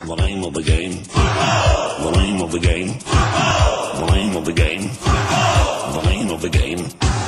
The name of the game. The name of the game. The name of the game. The name of the game.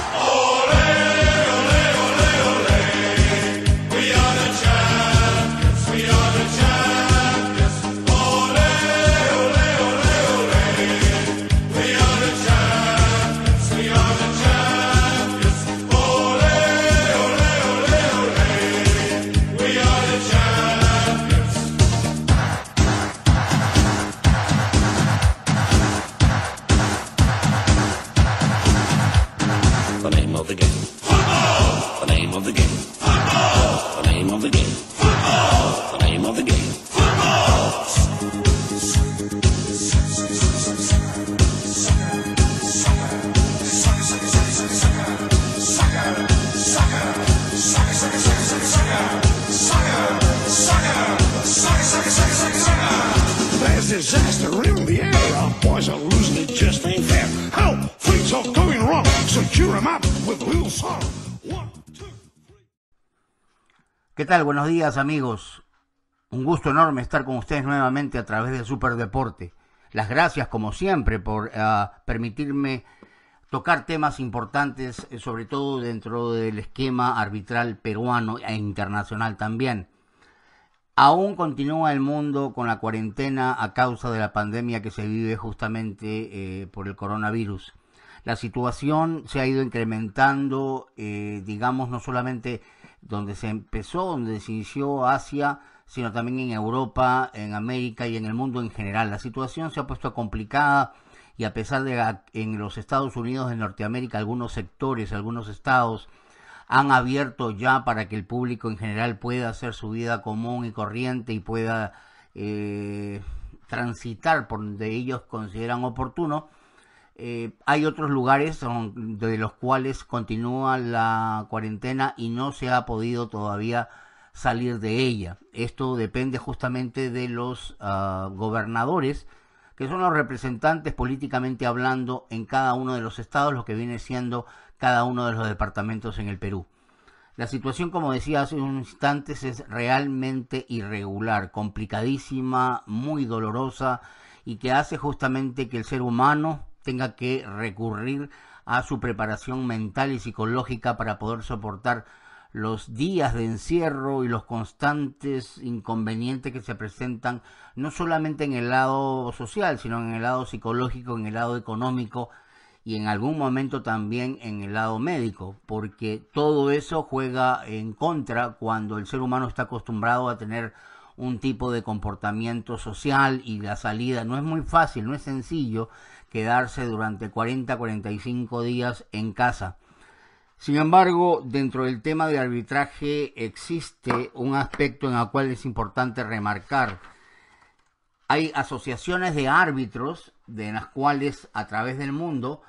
of the game. Football. The name of the game. Football. The name of the game. Football. The name of the game. There's disaster in the air. Our boys are losing it just ain't fair. How? Things are going wrong. So cheer 'em up. ¿Qué tal? Buenos días amigos. Un gusto enorme estar con ustedes nuevamente a través de Superdeporte. Las gracias como siempre por ah, permitirme tocar temas importantes, eh, sobre todo dentro del esquema arbitral peruano e internacional también. Aún continúa el mundo con la cuarentena a causa de la pandemia que se vive justamente eh, por el coronavirus la situación se ha ido incrementando, eh, digamos, no solamente donde se empezó, donde se inició Asia, sino también en Europa, en América y en el mundo en general. La situación se ha puesto complicada y a pesar de que en los Estados Unidos de Norteamérica algunos sectores, algunos estados han abierto ya para que el público en general pueda hacer su vida común y corriente y pueda eh, transitar por donde ellos consideran oportuno, eh, hay otros lugares de los cuales continúa la cuarentena y no se ha podido todavía salir de ella. Esto depende justamente de los ah, gobernadores, que son los representantes políticamente hablando en cada uno de los estados, lo que viene siendo cada uno de los departamentos en el Perú. La situación, como decía hace unos instantes, es realmente irregular, complicadísima, muy dolorosa y que hace justamente que el ser humano tenga que recurrir a su preparación mental y psicológica para poder soportar los días de encierro y los constantes inconvenientes que se presentan no solamente en el lado social, sino en el lado psicológico, en el lado económico y en algún momento también en el lado médico, porque todo eso juega en contra cuando el ser humano está acostumbrado a tener un tipo de comportamiento social y la salida. No es muy fácil, no es sencillo quedarse durante 40, 45 días en casa. Sin embargo, dentro del tema de arbitraje existe un aspecto en el cual es importante remarcar. Hay asociaciones de árbitros de las cuales a través del mundo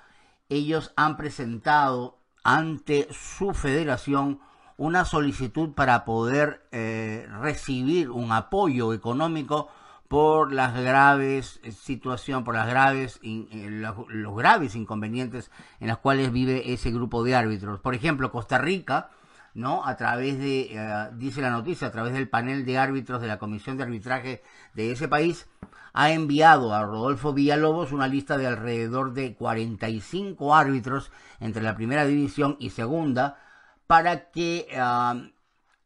ellos han presentado ante su federación una solicitud para poder eh, recibir un apoyo económico por las graves eh, situaciones, por las graves eh, los, graves inconvenientes en las cuales vive ese grupo de árbitros. Por ejemplo, Costa Rica, ¿no? A través de dice la noticia, a través del panel de árbitros de la Comisión de Arbitraje de ese país ha enviado a Rodolfo Villalobos una lista de alrededor de 45 árbitros entre la primera división y segunda para que ah,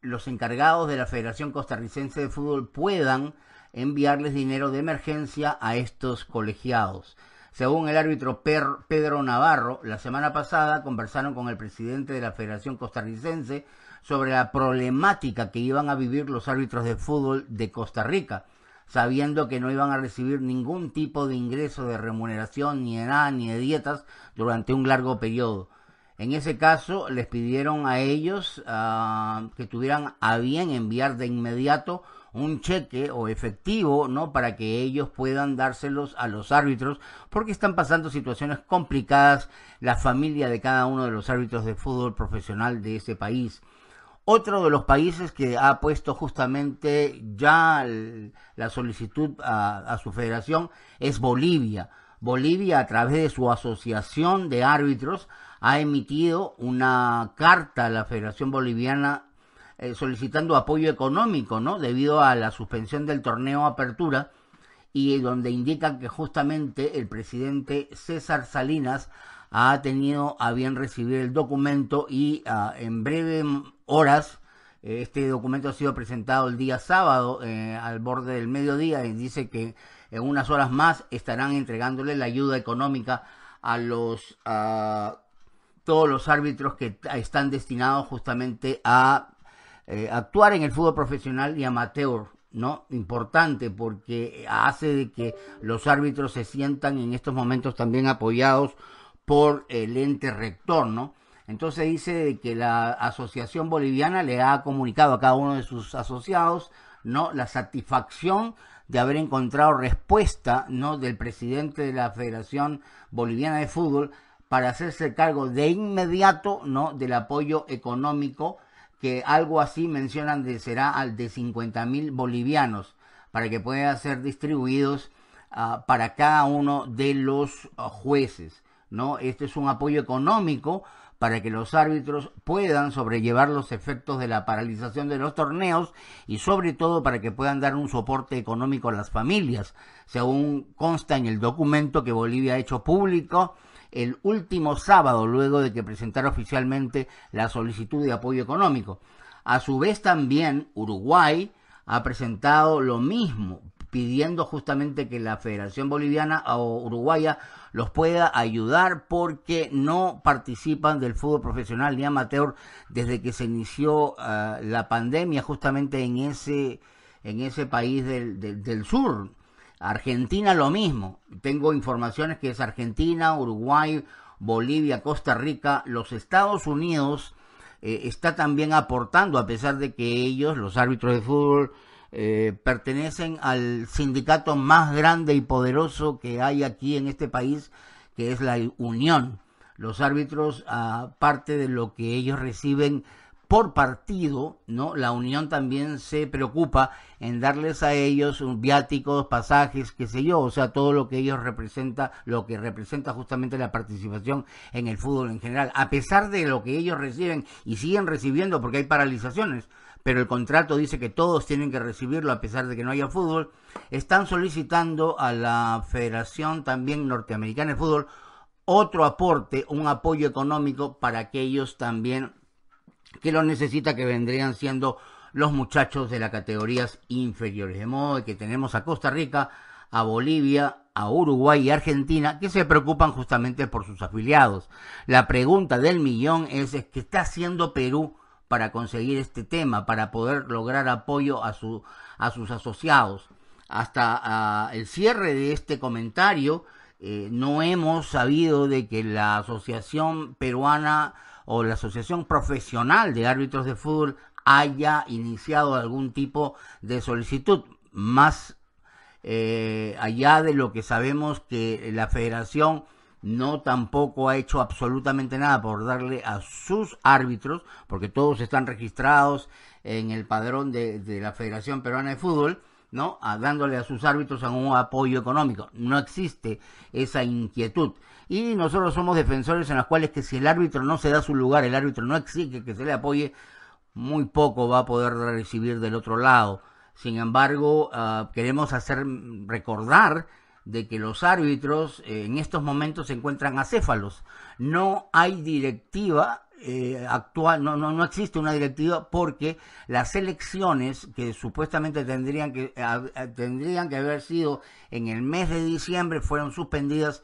los encargados de la Federación Costarricense de Fútbol puedan enviarles dinero de emergencia a estos colegiados. Según el árbitro Pedro Navarro, la semana pasada conversaron con el presidente de la Federación Costarricense sobre la problemática que iban a vivir los árbitros de fútbol de Costa Rica, sabiendo que no iban a recibir ningún tipo de ingreso de remuneración, ni de nada, ni de dietas durante un largo periodo. En ese caso, les pidieron a ellos ah, que tuvieran a bien enviar de inmediato un cheque o efectivo, ¿no? Para que ellos puedan dárselos a los árbitros, porque están pasando situaciones complicadas la familia de cada uno de los árbitros de fútbol profesional de ese país. Otro de los países que ha puesto justamente ya la solicitud a su federación es Bolivia. Bolivia, a través de su asociación de árbitros, ha emitido una carta a la Federación Boliviana eh, solicitando apoyo económico, ¿no? Debido a la suspensión del torneo Apertura y donde indica que justamente el presidente César Salinas ha tenido a bien recibir el documento y ah, en breve horas eh, este documento ha sido presentado el día sábado eh, al borde del mediodía y dice que en unas horas más estarán entregándole la ayuda económica a los a todos los árbitros que están destinados justamente a eh, actuar en el fútbol profesional y amateur, ¿no? Importante porque hace de que los árbitros se sientan en estos momentos también apoyados por el ente rector, ¿no? Entonces dice de que la Asociación Boliviana le ha comunicado a cada uno de sus asociados, ¿no? La satisfacción de haber encontrado respuesta ¿no? del presidente de la Federación Boliviana de Fútbol para hacerse cargo de inmediato ¿no? del apoyo económico que algo así mencionan de será al de 50 mil bolivianos para que puedan ser distribuidos ah, para cada uno de los ah, jueces. ¿no? Este es un apoyo económico para que los árbitros puedan sobrellevar los efectos de la paralización de los torneos y sobre todo para que puedan dar un soporte económico a las familias, según consta en el documento que Bolivia ha hecho público el último sábado luego de que presentara oficialmente la solicitud de apoyo económico. A su vez también Uruguay ha presentado lo mismo, pidiendo justamente que la Federación Boliviana o Uruguaya los pueda ayudar porque no participan del fútbol profesional ni amateur desde que se inició eh, la pandemia justamente en ese, en ese país del, sur. Argentina lo mismo. Tengo informaciones que es Argentina, Uruguay, Bolivia, Costa Rica, los Estados Unidos eh, está también aportando a pesar de que ellos, los árbitros de fútbol, eh, pertenecen al sindicato más grande y poderoso que hay aquí en este país, que es la Unión. Los árbitros, aparte de lo que ellos reciben por partido, ¿no? La Unión también se preocupa en darles a ellos viáticos, pasajes, qué sé yo, o sea, todo lo que ellos representa, lo que representa justamente la participación en el fútbol en general, a pesar de lo que ellos reciben y siguen recibiendo porque hay paralizaciones, pero el contrato dice que todos tienen que recibirlo a pesar de que no haya fútbol, están solicitando a la Federación también norteamericana de fútbol otro aporte, un apoyo económico para que ellos también que lo necesita, que vendrían siendo los muchachos de las categorías inferiores. De modo que tenemos a Costa Rica, a Bolivia, a Uruguay y Argentina que se preocupan justamente por sus afiliados. La pregunta del millón es, ¿qué está haciendo Perú para conseguir este tema, para poder lograr apoyo a, su, a sus asociados? Hasta ah, el cierre de este comentario, eh, no hemos sabido de que la Asociación Peruana o la Asociación Profesional de Árbitros de Fútbol haya iniciado algún tipo de solicitud más eh, allá de lo que sabemos que la federación no tampoco ha hecho absolutamente nada por darle a sus árbitros, porque todos están registrados en el padrón de, la Federación Peruana de Fútbol, ¿no? A dándole a sus árbitros algún apoyo económico. No existe esa inquietud y nosotros somos defensores en las cuales que si el árbitro no se da su lugar, el árbitro no exige que se le apoye, muy poco va a poder recibir del otro lado. Sin embargo, ah, queremos hacer recordar de que los árbitros eh, en estos momentos se encuentran acéfalos. No hay directiva eh, actual, no, no, no, existe una directiva porque las elecciones que supuestamente tendrían que, ah, ah, tendrían que haber sido en el mes de diciembre fueron suspendidas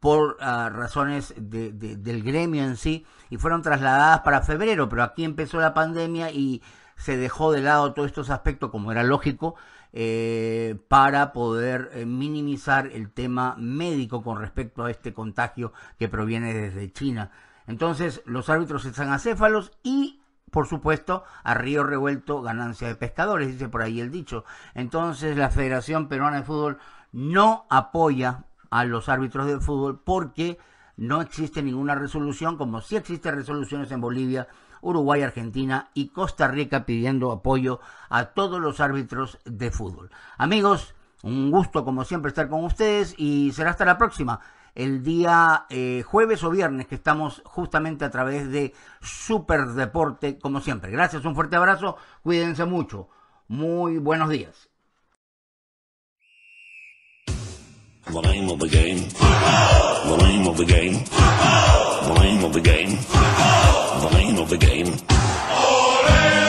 por ah, razones del gremio en sí y fueron trasladadas para febrero, pero aquí empezó la pandemia y se dejó de lado todos estos aspectos, como era lógico, eh, para poder eh, minimizar el tema médico con respecto a este contagio que proviene desde China. Entonces, los árbitros están acéfalos y, por supuesto, a río revuelto ganancia de pescadores, dice por ahí el dicho. Entonces, la Federación Peruana de Fútbol no apoya a los árbitros de fútbol porque no existe ninguna resolución, como si existen resoluciones en Bolivia, Uruguay, Argentina y Costa Rica pidiendo apoyo a todos los árbitros de fútbol. Amigos, un gusto como siempre estar con ustedes y será hasta la próxima el día eh, jueves o viernes que estamos justamente a través de Super Deporte, como siempre. Gracias, un fuerte abrazo, cuídense mucho, muy buenos días. The name of the game. The name of the game. The name of the game. The name of the game.